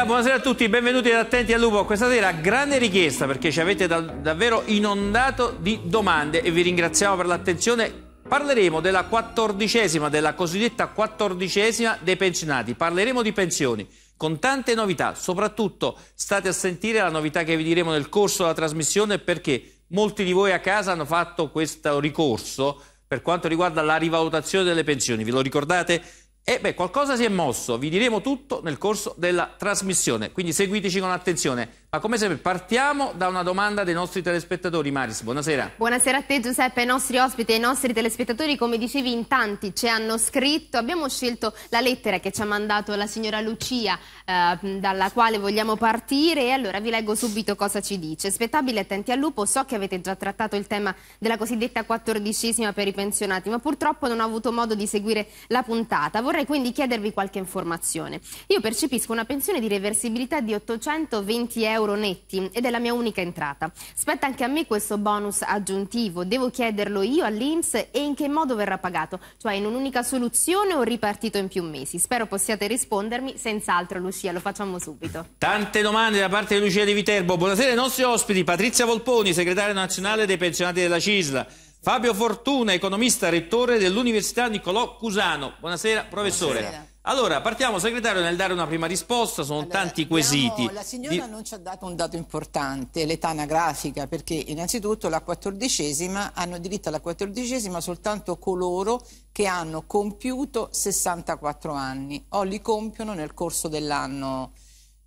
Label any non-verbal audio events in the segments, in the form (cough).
Andrea, buonasera a tutti, benvenuti ad Attenti al Lupo. Questa sera grande richiesta perché ci avete da davvero inondato di domande e vi ringraziamo per l'attenzione. Parleremo della quattordicesima, della cosiddetta quattordicesima dei pensionati. Parleremo di pensioni con tante novità. Soprattutto state a sentire la novità che vi diremo nel corso della trasmissione perché molti di voi a casa hanno fatto questo ricorso per quanto riguarda la rivalutazione delle pensioni. Ve lo ricordate? E beh, qualcosa si è mosso, vi diremo tutto nel corso della trasmissione, quindi seguiteci con attenzione. Ma come sempre partiamo da una domanda dei nostri telespettatori. Maris, buonasera. Buonasera a te Giuseppe, ai nostri ospiti e ai nostri telespettatori. Come dicevi in tanti ci hanno scritto, abbiamo scelto la lettera che ci ha mandato la signora Lucia eh, dalla quale vogliamo partire e allora vi leggo subito cosa ci dice. Spettabile attenti al lupo, so che avete già trattato il tema della cosiddetta quattordicesima per i pensionati, ma purtroppo non ho avuto modo di seguire la puntata. Vorrei quindi chiedervi qualche informazione. Io percepisco una pensione di reversibilità di 820 euro euro netti ed è la mia unica entrata. Spetta anche a me questo bonus aggiuntivo, devo chiederlo io all'Inps e in che modo verrà pagato? Cioè in un'unica soluzione o ripartito in più mesi? Spero possiate rispondermi, senz'altro Lucia, lo facciamo subito. Tante domande da parte di Lucia Di Viterbo, buonasera ai nostri ospiti, Patrizia Volponi, segretaria nazionale dei pensionati della CISLA. Fabio Fortuna, economista, rettore dell'Università Niccolò Cusano. Buonasera, professore. Buonasera. Allora, partiamo, segretario, nel dare una prima risposta, sono allora, tanti quesiti. Abbiamo, la signora Di... non ci ha dato un dato importante, l'età anagrafica, perché innanzitutto la quattordicesima, hanno diritto alla quattordicesima soltanto coloro che hanno compiuto 64 anni o li compiono nel corso dell'anno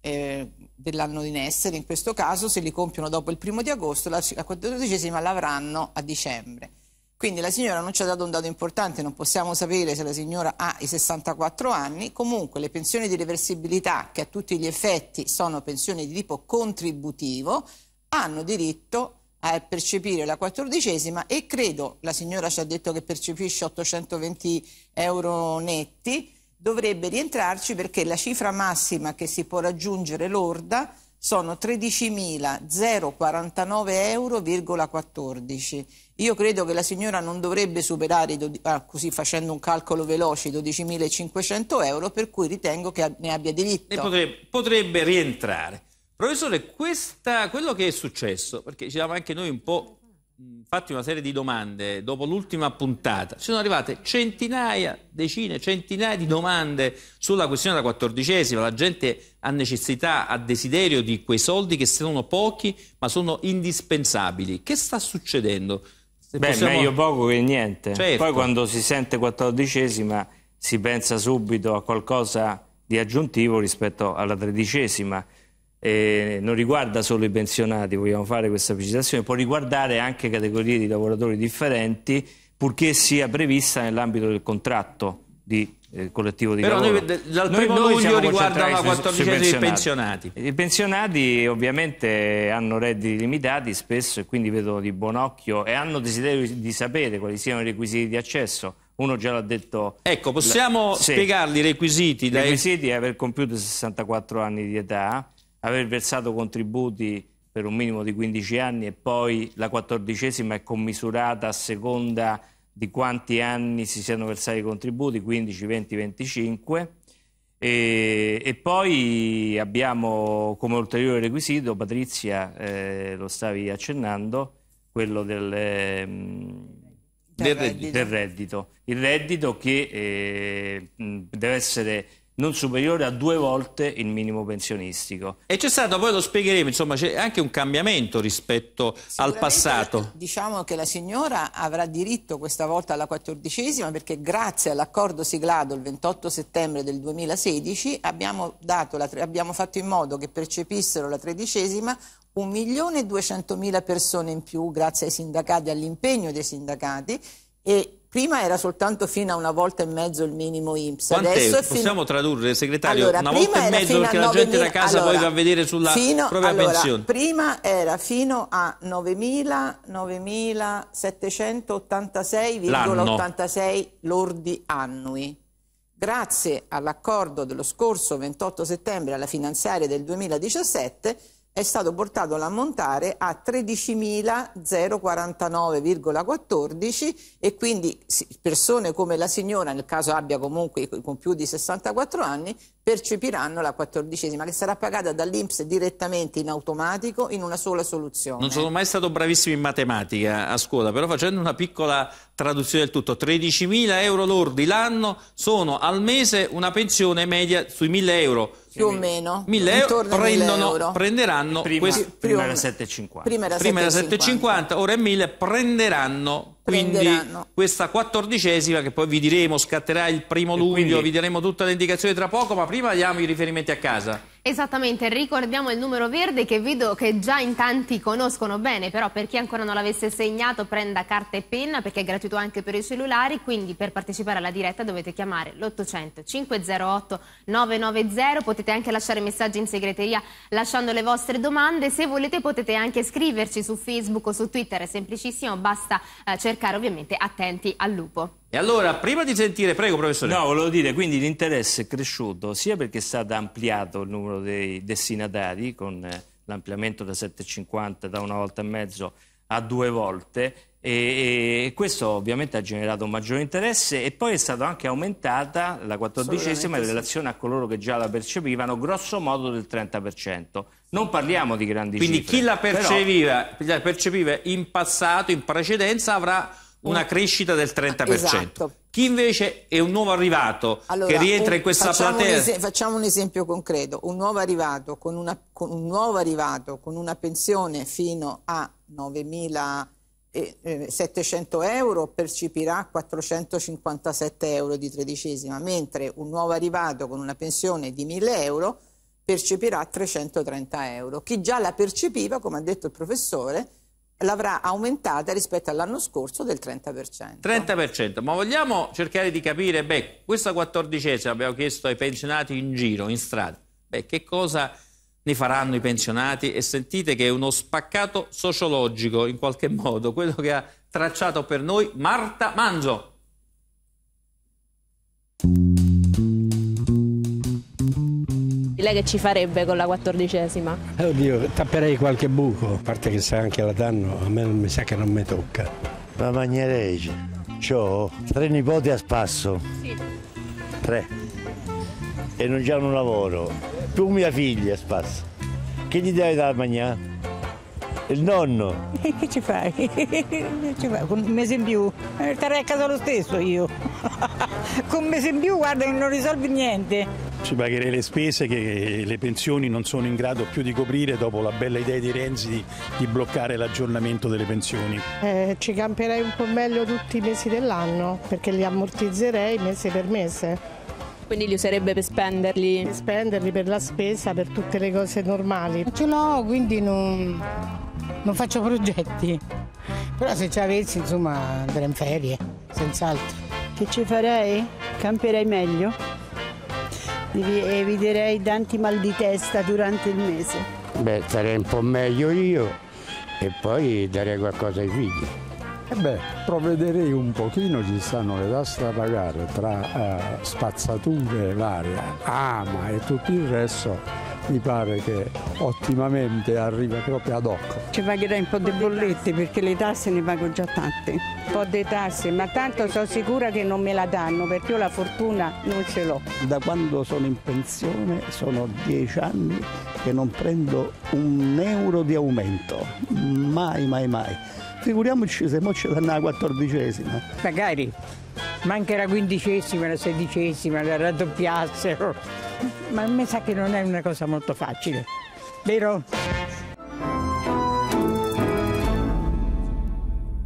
eh, dell'anno in essere, in questo caso se li compiono dopo il primo di agosto, la, la quattordicesima l'avranno a dicembre. Quindi la signora non ci ha dato un dato importante, non possiamo sapere se la signora ha i 64 anni, comunque le pensioni di reversibilità che a tutti gli effetti sono pensioni di tipo contributivo hanno diritto a percepire la quattordicesima e credo, la signora ci ha detto che percepisce 820 euro netti, dovrebbe rientrarci perché la cifra massima che si può raggiungere lorda sono 13.049,14 euro. Io credo che la signora non dovrebbe superare, ah, così facendo un calcolo veloce, 12.500 euro, per cui ritengo che ne abbia diritto. Ne potrebbe, potrebbe rientrare. Professore, questa, quello che è successo, perché ci siamo anche noi un po' fatti una serie di domande dopo l'ultima puntata. Ci sono arrivate centinaia, decine, centinaia di domande sulla questione della quattordicesima. La gente ha necessità, ha desiderio di quei soldi che sono pochi ma sono indispensabili. Che sta succedendo? Se Beh, possiamo... meglio poco che niente. Certo. Poi quando si sente quattordicesima si pensa subito a qualcosa di aggiuntivo rispetto alla tredicesima eh, non riguarda solo i pensionati, vogliamo fare questa precisazione, può riguardare anche categorie di lavoratori differenti, purché sia prevista nell'ambito del contratto di eh, collettivo di Però lavoro. Però dal 1 luglio riguarda la quattordicesima dei pensionati. I pensionati ovviamente hanno redditi limitati spesso e quindi vedono di buon occhio e hanno desiderio di sapere quali siano i requisiti di accesso. Uno già l'ha detto. Ecco, possiamo la... spiegarli i requisiti? I dai... requisiti è aver compiuto 64 anni di età, aver versato contributi per un minimo di 15 anni e poi la quattordicesima è commisurata a seconda di quanti anni si siano versati i contributi, 15, 20, 25. E, e poi abbiamo come ulteriore requisito, Patrizia eh, lo stavi accennando, quello del, eh, del, reddito. del, reddito. Il reddito che eh, deve essere non superiore a due volte il minimo pensionistico. E c'è stato, poi lo spiegheremo, insomma c'è anche un cambiamento rispetto al passato. Diciamo che la signora avrà diritto questa volta alla quattordicesima perché grazie all'accordo siglato il 28 settembre del 2016 abbiamo, la, abbiamo fatto in modo che percepissero la tredicesima 1.200.000 persone in più grazie ai sindacati, all'impegno dei sindacati e Prima era soltanto fino a una volta e mezzo il minimo IMSS. Quant'è? Possiamo fino... tradurre, segretario, allora, una volta e mezzo perché la gente da casa allora, poi va a vedere sulla fino, propria allora, pensione. Prima era fino a 9.786,86 lordi annui. Grazie all'accordo dello scorso 28 settembre alla finanziaria del 2017 è stato portato l'ammontare a 13.049,14 e quindi persone come la signora, nel caso abbia comunque con più di 64 anni, percepiranno la quattordicesima, che sarà pagata dall'Inps direttamente in automatico in una sola soluzione. Non sono mai stato bravissimo in matematica a scuola, però facendo una piccola traduzione del tutto, 13.000 euro lordi l'anno sono al mese una pensione media sui 1.000 euro. Più o meno, 1.000 euro, prendono, 1.000 euro. prenderanno... Prima, questi, prima era 7,50. Prima era 7,50, ora è 1.000, prenderanno quindi questa quattordicesima che poi vi diremo scatterà il primo luglio, quindi... vi daremo tutte le indicazioni tra poco, ma prima diamo i riferimenti a casa. Esattamente, ricordiamo il numero verde che vedo che già in tanti conoscono bene, però per chi ancora non l'avesse segnato prenda carta e penna perché è gratuito anche per i cellulari, quindi per partecipare alla diretta dovete chiamare l'800 508 990, potete anche lasciare messaggi in segreteria lasciando le vostre domande, se volete potete anche scriverci su Facebook o su Twitter, è semplicissimo, basta eh, cercare ovviamente attenti al lupo. E allora, prima di sentire, prego professore. No, volevo dire, quindi l'interesse è cresciuto sia perché è stato ampliato il numero dei destinatari con eh, l'ampliamento da 7,50 da una volta e mezzo a due volte e, e, questo ovviamente ha generato un maggiore interesse e poi è stata anche aumentata la quattordicesima in relazione a coloro che già la percepivano grosso modo del 30%. Non parliamo di grandi Quindi cifre. Quindi chi la percepiva, però... la percepiva in passato, in precedenza, avrà una crescita del 30%. Esatto. Chi invece è un nuovo arrivato allora, che rientra un, in questa facciamo platea? Un es- facciamo un esempio concreto, un nuovo arrivato con una, con un nuovo arrivato con una pensione fino a 9.700 eh, eh, euro percepirà 457 euro di tredicesima, mentre un nuovo arrivato con una pensione di 1000 euro percepirà 330 euro. Chi già la percepiva, come ha detto il professore, l'avrà aumentata rispetto all'anno scorso del 30%. 30%, ma vogliamo cercare di capire, beh, questa quattordicesima abbiamo chiesto ai pensionati in giro, in strada, beh, che cosa ne faranno i pensionati e sentite che è uno spaccato sociologico in qualche modo, quello che ha tracciato per noi Marta Manzo. Lei che ci farebbe con la quattordicesima? Eh, oddio, tapperei qualche buco, a parte che se anche la danno, a me mi sa che non mi tocca. Ma magnerei, ho tre nipoti a spasso. Sì. Tre. E non già un lavoro. Più mia figlia a spasso. Che gli dai da mangiare? Il nonno. E (laughs) Che ci fai? (laughs) Che ci fai? Con un mese in più? Eh, starei a casa lo stesso io. (laughs) Con un mese in più guarda che non risolvi niente. Ci pagherei le spese che le pensioni non sono in grado più di coprire dopo la bella idea di Renzi di, di bloccare l'aggiornamento delle pensioni. Eh, ci camperei un po' meglio tutti i mesi dell'anno perché li ammortizzerei mese per mese. Quindi li userebbe per spenderli? Per spenderli per la spesa, per tutte le cose normali. Non ce l'ho, quindi non, non faccio progetti. Però se ce l'avessi, insomma, andrei in ferie, senz'altro. Che ci farei? Camperei meglio eviterei eh, tanti mal di testa durante il mese. Beh, sarei un po' meglio io e poi darei qualcosa ai figli. E eh beh, provvederei un pochino, ci stanno le tasse da pagare tra eh, spazzature varie, ama ah, e tutto il resto, mi pare che ottimamente arriva proprio ad occhio. Ci pagherai un po' di bollette perché le tasse ne pago già tante. Un po' di tasse, ma tanto sono sicura che non me la danno perché io la fortuna non ce l'ho. Da quando sono in pensione sono dieci anni che non prendo un euro di aumento. Mai, mai, mai. Figuriamoci se mo ci danno la quattordicesima. Magari, manca la quindicesima, la sedicesima, la raddoppiassero. Ma mi sa che non è una cosa molto facile, vero?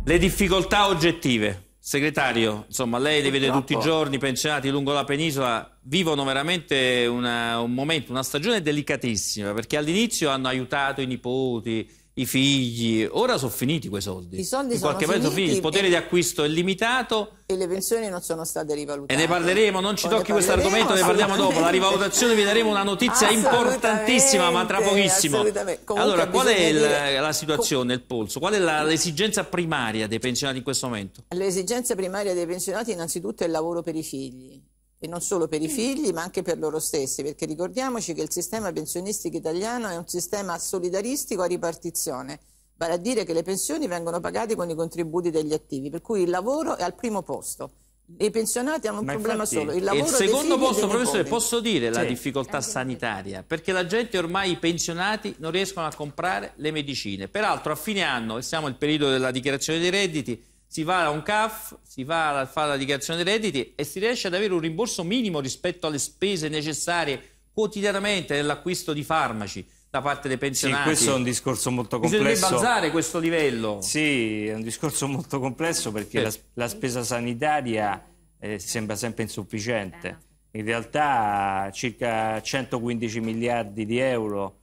Le difficoltà oggettive. Segretario, insomma, lei li vede tutti i giorni, pensionati lungo la penisola, vivono veramente una, un momento, una stagione delicatissima, perché all'inizio hanno aiutato i nipoti, i figli. Ora sono finiti quei soldi. I soldi In qualche modo sono finiti, il potere di acquisto è limitato. E le pensioni non sono state rivalutate. E ne parleremo, non ci tocchi questo argomento, ne parliamo dopo. La rivalutazione vi daremo una notizia importantissima, ma tra pochissimo. Allora, qual è il, la situazione, il polso? Qual è l'esigenza primaria dei pensionati in questo momento? L'esigenza primaria dei pensionati innanzitutto è il lavoro per i figli e non solo per i mm. figli ma anche per loro stessi perché ricordiamoci che il sistema pensionistico italiano è un sistema solidaristico a ripartizione vale a dire che le pensioni vengono pagate con i contributi degli attivi per cui il lavoro è al primo posto i pensionati hanno un ma problema infatti, solo il lavoro il secondo posto professore nipoti. posso dire la sì. difficoltà sanitaria perché la gente ormai i pensionati non riescono a comprare le medicine peraltro a fine anno siamo nel periodo della dichiarazione dei redditi si va a un CAF, si va a fare la dichiarazione dei redditi e si riesce ad avere un rimborso minimo rispetto alle spese necessarie quotidianamente nell'acquisto di farmaci da parte dei pensionati. Sì, questo è un discorso molto complesso. Bisognerebbe alzare questo livello. Sì, è un discorso molto complesso perché la, la, spesa sanitaria eh, sembra sempre insufficiente. Eh In realtà circa 115 miliardi di euro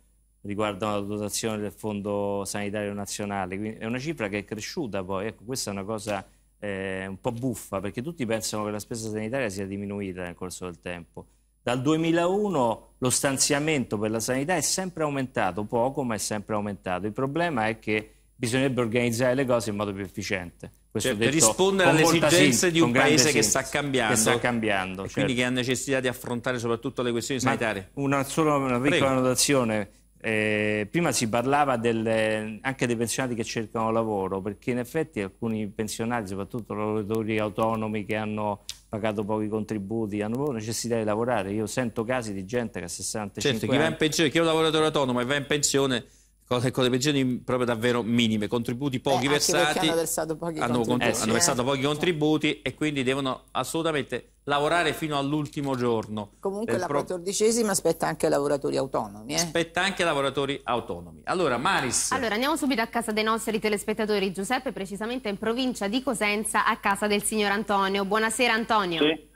riguardano la dotazione del Fondo Sanitario Nazionale. Quindi è una cifra che è cresciuta poi, ecco, questa è una cosa eh, un po' buffa, perché tutti pensano che la spesa sanitaria sia diminuita nel corso del tempo. Dal 2001 lo stanziamento per la sanità è sempre aumentato, poco ma è sempre aumentato. Il problema è che bisognerebbe organizzare le cose in modo più efficiente. Cioè, per rispondere alle esigenze di un paese che sta cambiando, che sta cambiando certo. quindi che ha necessità di affrontare soprattutto le questioni sanitarie. Ma una sola una piccola Prego. notazione eh, prima si parlava del, anche dei pensionati che cercano lavoro, perché in effetti alcuni pensionati, soprattutto lavoratori autonomi che hanno pagato pochi contributi, hanno necessità di lavorare. Io sento casi di gente che ha 65 certo, anni... Certo, chi è un lavoratore autonomo e va in pensione cose, cose pensioni proprio davvero minime, contributi eh, pochi eh, versati, hanno versato pochi, hanno, contributi. Hanno, sì, hanno versato eh. pochi certo. contributi e quindi devono assolutamente lavorare fino all'ultimo giorno. Comunque eh, la quattordicesima aspetta anche ai lavoratori autonomi. Eh? Aspetta anche ai lavoratori autonomi. Allora Maris. Allora andiamo subito a casa dei nostri telespettatori. Giuseppe precisamente in provincia di Cosenza a casa del signor Antonio. Buonasera Antonio. Sì.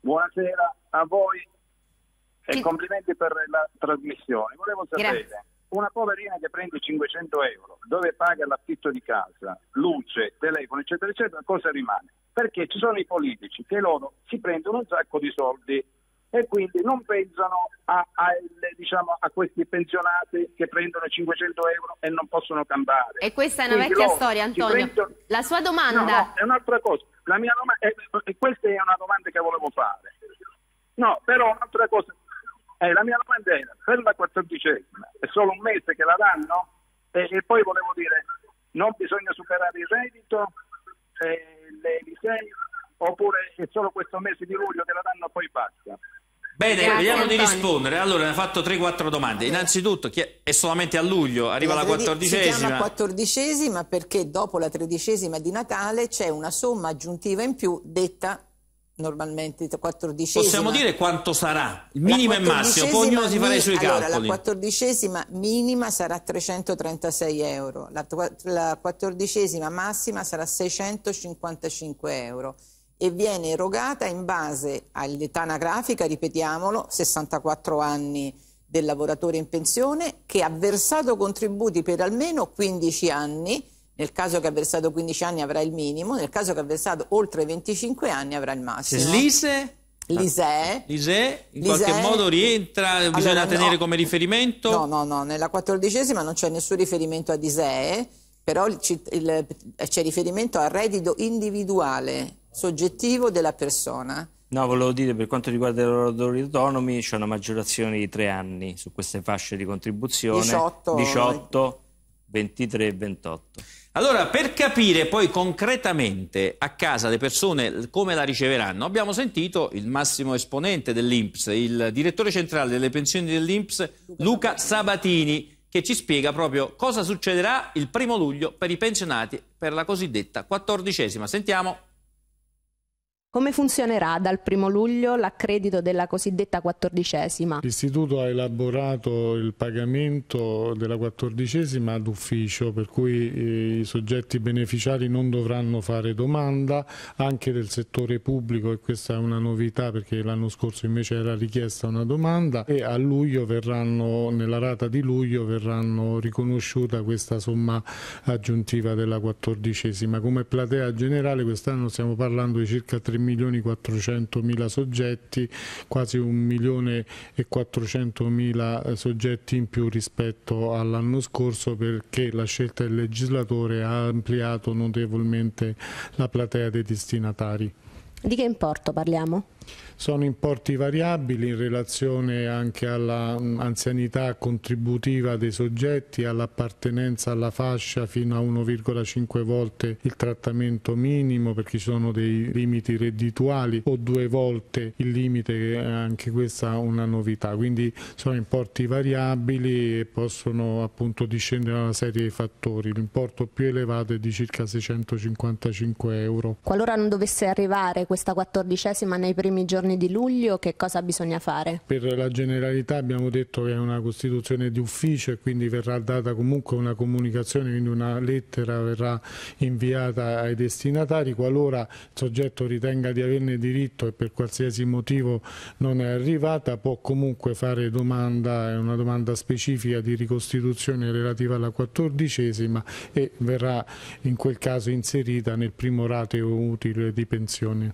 Buonasera a voi e Chi... complimenti per la trasmissione. Volevo sapere. Grazie una poverina che prende 500 euro, dove paga l'affitto di casa, luce, telefono, eccetera, eccetera, cosa rimane? Perché ci sono i politici che loro si prendono un sacco di soldi e quindi non pensano a, a, diciamo, a questi pensionati che prendono 500 euro e non possono cambiare. E questa è una quindi vecchia storia, Antonio. Prendono... La sua domanda... No, no, è un'altra cosa. La mia domanda... È... Questa è una domanda che volevo fare. No, però un'altra cosa eh, la mia domanda era, per la quattordicesima è solo un mese che la danno? E, e poi volevo dire, non bisogna superare il reddito, eh, le licei, oppure è solo questo mese di luglio che la danno e poi basta? Bene, Grazie, vediamo Antonio. di rispondere. Allora, ne ha fatto 3-4 domande. Innanzitutto, è solamente a luglio, arriva la, la quattordicesima. Si chiama quattordicesima perché dopo la tredicesima di Natale c'è una somma aggiuntiva in più detta normalmente 14 Possiamo dire quanto sarà? Il minimo e massimo, poi ognuno si farà i suoi allora, calcoli. La quattordicesima minima sarà 336 euro, la, la quattordicesima massima sarà 655 euro e viene erogata in base all'età anagrafica, ripetiamolo, 64 anni del lavoratore in pensione che ha versato contributi per almeno 15 anni nel caso che ha versato 15 anni avrà il minimo, nel caso che ha versato oltre 25 anni avrà il massimo. L'ISE? L'ISE. Ah, L'ISE in Lise. qualche modo rientra, allora, bisogna tenere come riferimento? No, no, no, nella quattordicesima non c'è nessun riferimento ad ISEE, però c'è riferimento al reddito individuale, soggettivo della persona. No, volevo dire, per quanto riguarda i lavoratori autonomi, c'è una maggiorazione di tre anni su queste fasce di contribuzione. 18, 18 23 e 28. Allora, per capire poi concretamente a casa le persone come la riceveranno, abbiamo sentito il massimo esponente dell'INPS, il direttore centrale delle pensioni dell'INPS, Luca Sabatini, che ci spiega proprio cosa succederà il primo luglio per i pensionati per la cosiddetta quattordicesima. Sentiamo. Come funzionerà dal 1 luglio l'accredito della cosiddetta quattordicesima? L'Istituto ha elaborato il pagamento della quattordicesima ad ufficio, per cui eh, i soggetti beneficiari non dovranno fare domanda, anche del settore pubblico e questa è una novità perché l'anno scorso invece era richiesta una domanda e a luglio verranno, nella rata di luglio verranno riconosciuta questa somma aggiuntiva della quattordicesima. Come platea generale quest'anno stiamo parlando di circa 3 3.400.000 soggetti, quasi 1.400.000 soggetti in più rispetto all'anno scorso perché la scelta del legislatore ha ampliato notevolmente la platea dei destinatari. Di che importo parliamo? Sono importi variabili in relazione anche all'anzianità mm, contributiva dei soggetti, all'appartenenza alla fascia fino a 1,5 volte il trattamento minimo perché ci sono dei limiti reddituali o due volte il limite, anche questa è una novità. Quindi sono importi variabili e possono appunto discendere da una serie di fattori. L'importo più elevato è di circa 655 euro. Qualora non dovesse arrivare questa quattordicesima nei primi primi giorni di luglio che cosa bisogna fare? Per la generalità abbiamo detto che è una costituzione di ufficio e quindi verrà data comunque una comunicazione, quindi una lettera verrà inviata ai destinatari. Qualora il soggetto ritenga di averne diritto e per qualsiasi motivo non è arrivata può comunque fare domanda, è una domanda specifica di ricostituzione relativa alla quattordicesima e verrà in quel caso inserita nel primo rateo utile di pensione.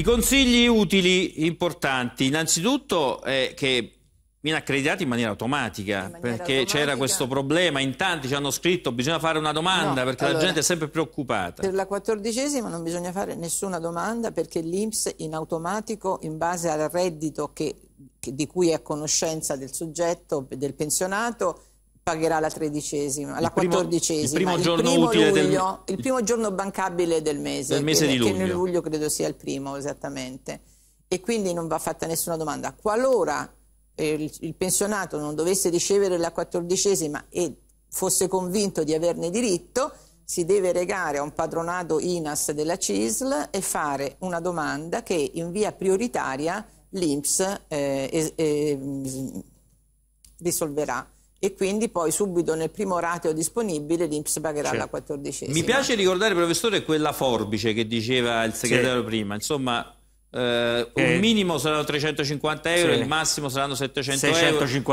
I consigli utili, importanti, innanzitutto è che viene accreditato in maniera automatica, in maniera perché c'era questo problema, in tanti ci hanno scritto bisogna fare una domanda, no, perché allora, la gente è sempre preoccupata. Per la quattordicesima non bisogna fare nessuna domanda, perché l'Inps in automatico, in base al reddito che, che, di cui è a conoscenza del soggetto, del pensionato, pagherà la tredicesima, il la quattordicesima, il, primo, il primo, primo luglio, del... il primo giorno bancabile del mese, del mese che, di luglio. che nel luglio credo sia il primo esattamente, e quindi non va fatta nessuna domanda. Qualora eh, il, il pensionato non dovesse ricevere la quattordicesima e fosse convinto di averne diritto, si deve regare a un padronato INAS della CISL e fare una domanda che in via prioritaria l'INPS eh, eh, risolverà e quindi poi subito nel primo rateo disponibile l'Inps pagherà certo. la quattordicesima. Mi piace ricordare, professore, quella forbice che diceva il segretario sì. prima, insomma... Eh, un eh. minimo saranno 350 euro, sì. il massimo saranno 700 655.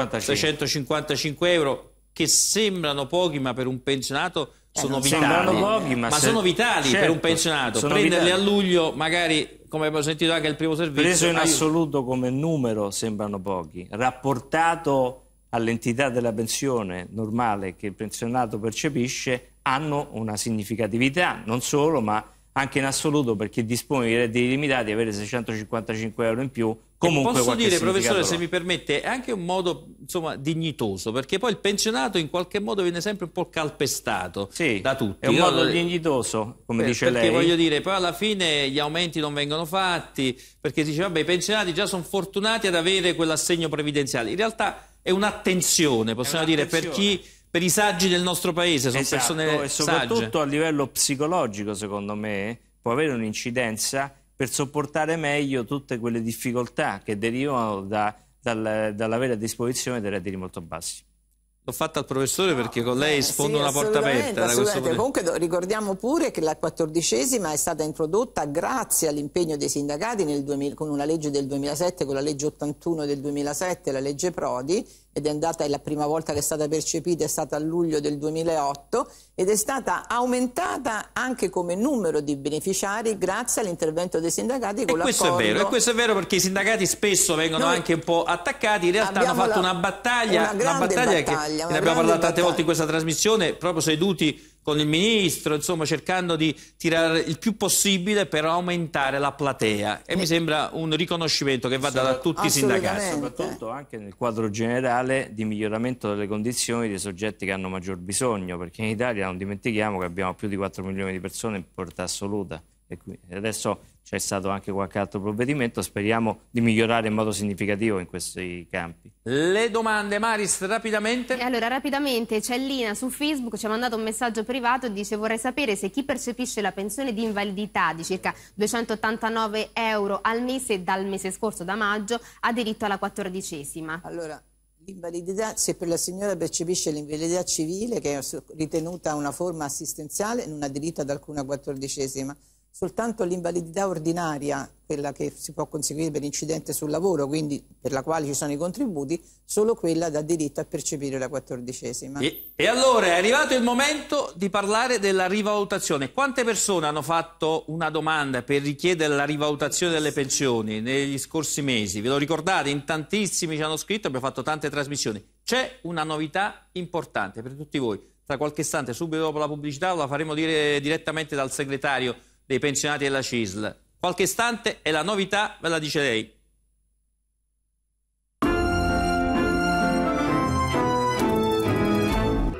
euro, 655 euro, che sembrano pochi ma per un pensionato eh, sono eh, vitali. Pochi, ma, ma se... sono vitali certo, per un certo. pensionato. Prenderli vitali. a luglio, magari come abbiamo sentito anche il primo servizio. Preso in assoluto come numero sembrano pochi, rapportato all'entità della pensione normale che il pensionato percepisce hanno una significatività, non solo, ma anche in assoluto per chi dispone di redditi limitati avere 655 euro in più comunque posso dire professore se mi permette è anche un modo insomma, dignitoso perché poi il pensionato in qualche modo viene sempre un po' calpestato sì, da tutti è un modo no? dignitoso come Beh, dice perché lei perché voglio dire poi alla fine gli aumenti non vengono fatti perché si dice vabbè i pensionati già sono fortunati ad avere quell'assegno previdenziale in realtà è un'attenzione, possiamo è un'attenzione. dire, per chi per i saggi del nostro paese, sono esatto, persone e soprattutto sagge. a livello psicologico, secondo me, può avere un'incidenza per sopportare meglio tutte quelle difficoltà che derivano da, dal, dall'avere a disposizione dei redditi molto bassi. L'ho fatta al professore no, perché con lei eh, sfondo sì, una porta aperta. Assolutamente. Comunque ricordiamo pure che la quattordicesima è stata introdotta grazie all'impegno dei sindacati 2000, con una legge del 2007, con la legge 81 del 2007, la legge Prodi, ed è andata, è la prima volta che è stata percepita, è stata a luglio del 2008 ed è stata aumentata anche come numero di beneficiari grazie all'intervento dei sindacati con e questo è vero, e questo è vero perché i sindacati spesso vengono Noi anche un po' attaccati, in realtà hanno fatto la, una battaglia, una, una battaglia, battaglia, che una ne abbiamo parlato tante volte in questa trasmissione, proprio seduti con il ministro, insomma cercando di tirare il più possibile per aumentare la platea e mi eh. sembra un riconoscimento che vada da tutti i sindacati. Soprattutto anche nel quadro generale di miglioramento delle condizioni dei soggetti che hanno maggior bisogno, perché in Italia non dimentichiamo che abbiamo più di 4 milioni di persone in portata assoluta e adesso c'è stato anche qualche altro provvedimento, speriamo di migliorare in modo significativo in questi campi. Le domande, Maris, rapidamente. E allora, rapidamente, c'è Lina su Facebook, ci ha mandato un messaggio privato, dice vorrei sapere se chi percepisce la pensione di invalidità di circa 289 euro al mese dal mese scorso, da maggio, ha diritto alla quattordicesima. Allora, L'invalidità, se per la signora percepisce l'invalidità civile, che è ritenuta una forma assistenziale, non ha diritto ad alcuna quattordicesima soltanto l'invalidità ordinaria, quella che si può conseguire per incidente sul lavoro, quindi per la quale ci sono i contributi, solo quella dà diritto a percepire la quattordicesima. E, e allora è arrivato il momento di parlare della rivalutazione. Quante persone hanno fatto una domanda per richiedere la rivalutazione delle pensioni negli scorsi mesi? Ve lo ricordate? In tantissimi ci hanno scritto, abbiamo fatto tante trasmissioni. C'è una novità importante per tutti voi. Tra qualche istante, subito dopo la pubblicità, la faremo dire direttamente dal segretario dei pensionati della CISL. Qualche istante e la novità ve la dice lei.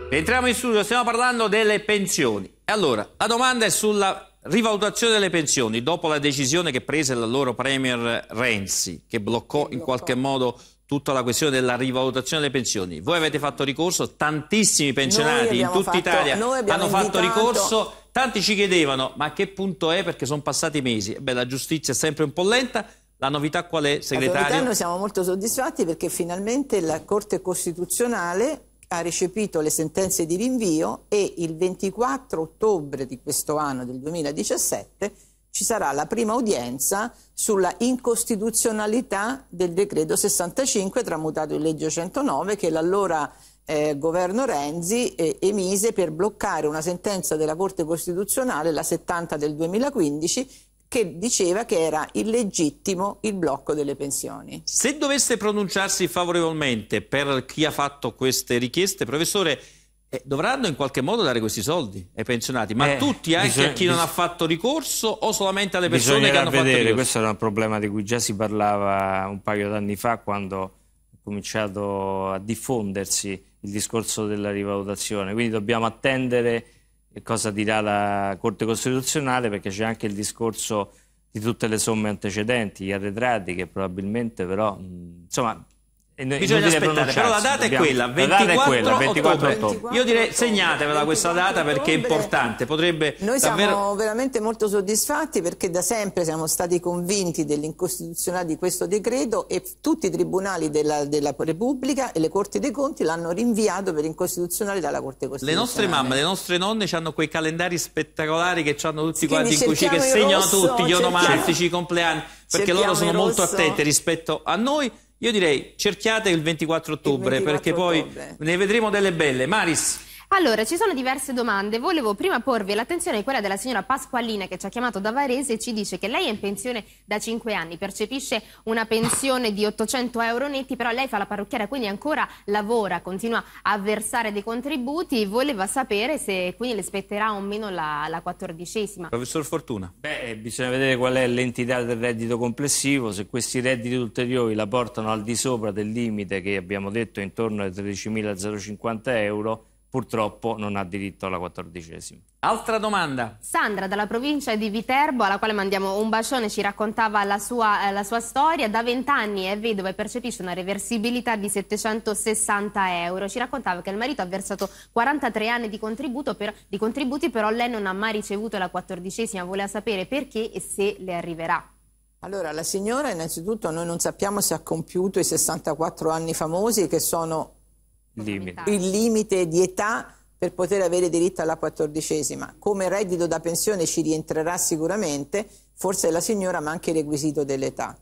Entriamo in studio, stiamo parlando delle pensioni. allora, la domanda è sulla rivalutazione delle pensioni dopo la decisione che prese l'allora Premier Renzi, che bloccò in qualche modo tutta la questione della rivalutazione delle pensioni. Voi avete fatto ricorso, tantissimi pensionati in tutta fatto, Italia hanno fatto ricorso Tanti ci chiedevano, ma a che punto è perché sono passati mesi? Beh, la giustizia è sempre un po' lenta, la novità qual è, segretario? Allora, noi siamo molto soddisfatti perché finalmente la Corte Costituzionale ha recepito le sentenze di rinvio e il 24 ottobre di questo anno, del 2017, ci sarà la prima udienza sulla incostituzionalità del decreto 65 tramutato in legge 109 che l'allora eh, governo Renzi eh, emise per bloccare una sentenza della Corte Costituzionale, la 70 del 2015, che diceva che era illegittimo il blocco delle pensioni. Se dovesse pronunciarsi favorevolmente per chi ha fatto queste richieste, professore, eh, dovranno in qualche modo dare questi soldi ai pensionati, ma eh, tutti, anche a chi non ha fatto ricorso o solamente alle persone che hanno vedere, fatto ricorso? Questo era un problema di cui già si parlava un paio d'anni fa quando ha cominciato a diffondersi il discorso della rivalutazione. Quindi dobbiamo attendere cosa dirà la Corte Costituzionale perché c'è anche il discorso di tutte le somme antecedenti, gli arretrati che probabilmente però... Insomma, Bisogna aspettare, però la data, quella, la data è quella, 24, 24 ottobre. Io direi segnatevela questa data perché è importante. Potrebbe Noi siamo veramente molto soddisfatti perché da sempre siamo stati convinti dell'incostituzionale di questo decreto e tutti i tribunali della, della Repubblica e le Corti dei Conti l'hanno rinviato per incostituzionale dalla Corte Costituzionale. Le nostre mamme, le nostre nonne hanno quei calendari spettacolari che hanno tutti sì, quanti in cucina che segnano rosso, tutti gli certo. onomastici, i compleanni, perché loro sono molto attenti rispetto a noi. Io direi cerchiate il 24 ottobre il 24 perché ottobre. poi ne vedremo delle belle. Maris. Allora, ci sono diverse domande. Volevo prima porvi l'attenzione a quella della signora Pasqualina che ci ha chiamato da Varese e ci dice che lei è in pensione da 5 anni, percepisce una pensione di 800 euro netti, però lei fa la parrucchiera, quindi ancora lavora, continua a versare dei contributi. Voleva sapere se quindi le spetterà o meno la, la quattordicesima. Professor Fortuna. Beh, eh, bisogna vedere qual è l'entità del reddito complessivo. Se questi redditi ulteriori la portano al di sopra del limite che abbiamo detto intorno ai 13.050 euro, purtroppo non ha diritto alla quattordicesima. Altra domanda. Sandra dalla provincia di Viterbo, alla quale mandiamo un bacione, ci raccontava la sua, eh, la sua storia. Da vent'anni è vedova e percepisce una reversibilità di 760 euro. Ci raccontava che il marito ha versato 43 anni di, per, di contributi, però lei non ha mai ricevuto la quattordicesima. Voleva sapere perché e se le arriverà. Allora, la signora innanzitutto noi non sappiamo se ha compiuto i 64 anni famosi che sono limite. il limite di età per poter avere diritto alla quattordicesima. Come reddito da pensione ci rientrerà sicuramente, forse la signora, ma anche il requisito dell'età.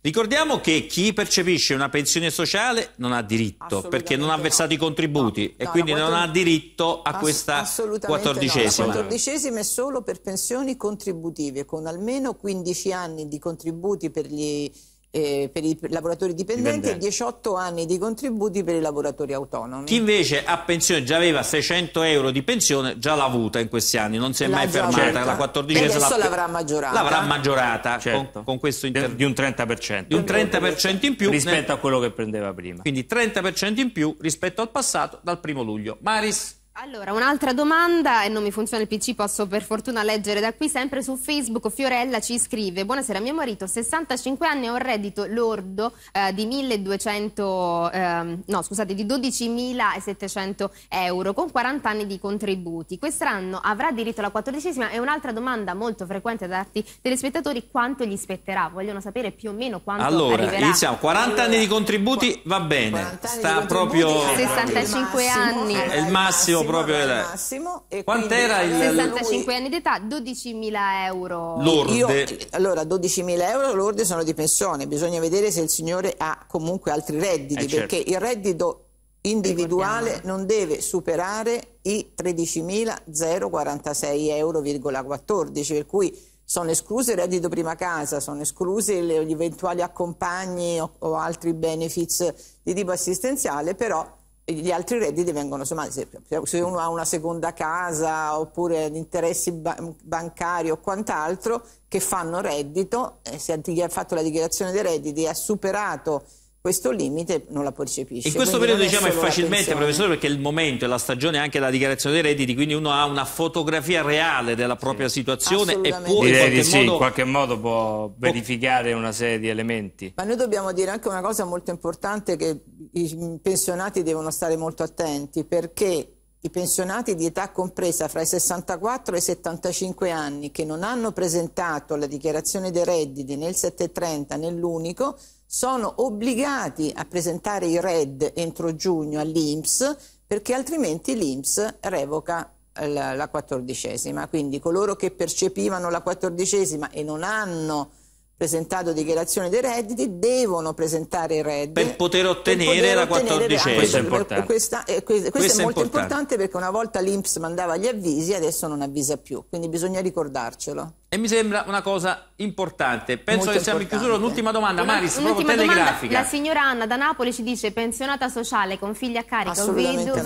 Ricordiamo che chi percepisce una pensione sociale non ha diritto perché non ha versato no. i contributi no, no, e quindi non ha diritto a questa quattordicesima. No. La quattordicesima è solo per pensioni contributive con almeno 15 anni di contributi per gli eh, per i lavoratori dipendenti, dipendenti, e 18 anni di contributi per i lavoratori autonomi. Chi invece ha pensione, già aveva 600 euro di pensione, già l'ha avuta in questi anni, non si è mai fermata, la 14 e adesso l'avrà maggiorata. L'avrà maggiorata certo. con, con, questo intervento. Di un 30%. Di un 30% in più. Rispetto nel... a quello che prendeva prima. Quindi 30% in più rispetto al passato dal primo luglio. Maris? Allora, un'altra domanda, e non mi funziona il PC, posso per fortuna leggere da qui, sempre su Facebook, Fiorella ci scrive Buonasera, mio marito, 65 anni, ha un reddito lordo eh, di 1200, eh, no scusate, di 12.700 euro con 40 anni di contributi. Quest'anno avrà diritto alla quattordicesima e un'altra domanda molto frequente da darti telespettatori, quanto gli spetterà? Vogliono sapere più o meno quanto allora, arriverà. Allora, iniziamo, 40 anni di contributi va bene, sta proprio... 65 anni. È il massimo proprio era. Il massimo e Quant'era il 65 anni d'età, 12.000 euro lorde. Io, allora 12.000 euro lorde sono di pensione, bisogna vedere se il signore ha comunque altri redditi, eh, certo. perché il reddito individuale non deve superare i 13.046,14 euro, per cui sono escluse il reddito prima casa, sono esclusi gli eventuali accompagni o, o altri benefits di tipo assistenziale, però gli altri redditi vengono sommati, se, uno ha una seconda casa oppure interessi bancari o quant'altro che fanno reddito, eh, se ha fatto la dichiarazione dei redditi e ha superato questo limite non la percepisce. In questo periodo diciamo è facilmente, professore, perché il momento e la stagione è anche la dichiarazione dei redditi, quindi uno ha una fotografia reale della propria sì. situazione e può Direi in qualche, sì, modo... in qualche modo può verificare una serie di elementi. Ma noi dobbiamo dire anche una cosa molto importante che i pensionati devono stare molto attenti perché i pensionati di età compresa fra i 64 e i 75 anni che non hanno presentato la dichiarazione dei redditi nel 730 nell'unico sono obbligati a presentare i RED entro giugno all'INPS perché altrimenti l'INPS revoca eh, la, la quattordicesima. Quindi coloro che percepivano la quattordicesima e non hanno presentato dichiarazione dei redditi devono presentare i redditi per poter ottenere per poter la quattordicesima questo è importante questa, eh, questa, questa è, è, molto importante. importante. perché una volta l'Inps mandava gli avvisi adesso non avvisa più quindi bisogna ricordarcelo e mi sembra una cosa importante penso molto che siamo in chiusura un'ultima domanda Maris un proprio telegrafica domanda. la signora Anna da Napoli ci dice pensionata sociale con figli a carico Assolutamente.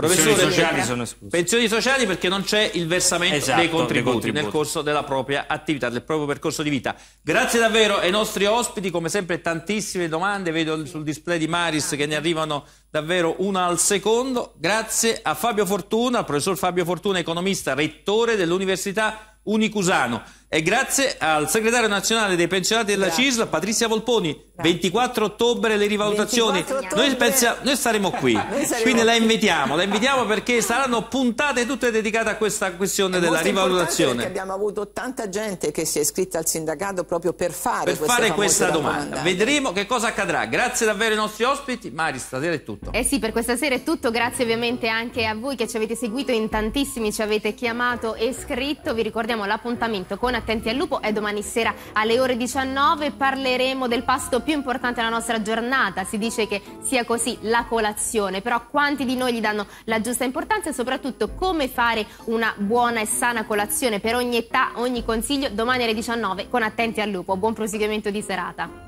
Professore, pensioni sociali sono escluse. Pensioni sociali perché non c'è il versamento esatto, dei, contributi dei, contributi nel corso della propria attività, del proprio percorso di vita. Grazie davvero ai nostri ospiti, come sempre tantissime domande, vedo sul display di Maris che ne arrivano davvero una al secondo. Grazie a Fabio Fortuna, professor Fabio Fortuna, economista, rettore dell'Università Unicusano e grazie al segretario nazionale dei pensionati della grazie. CISL, Patrizia Volponi. 24 ottobre le rivalutazioni. Ottobre. Noi, pensiamo, noi, saremo qui, (laughs) noi saremo quindi qui. la invitiamo, la invitiamo perché saranno puntate tutte dedicate a questa questione è della rivalutazione. abbiamo avuto tanta gente che si è iscritta al sindacato proprio per fare, per fare questa domanda. domanda. Vedremo che cosa accadrà. Grazie davvero ai nostri ospiti. Mari, stasera è tutto. Eh sì, per questa sera è tutto. Grazie ovviamente anche a voi che ci avete seguito in tantissimi, ci avete chiamato e scritto. Vi ricordiamo l'appuntamento con Attenti al Lupo è domani sera alle ore 19. Parleremo del pasto più più importante della nostra giornata, si dice che sia così la colazione, però quanti di noi gli danno la giusta importanza e soprattutto come fare una buona e sana colazione per ogni età, ogni consiglio, domani alle 19 con Attenti al Lupo. Buon proseguimento di serata.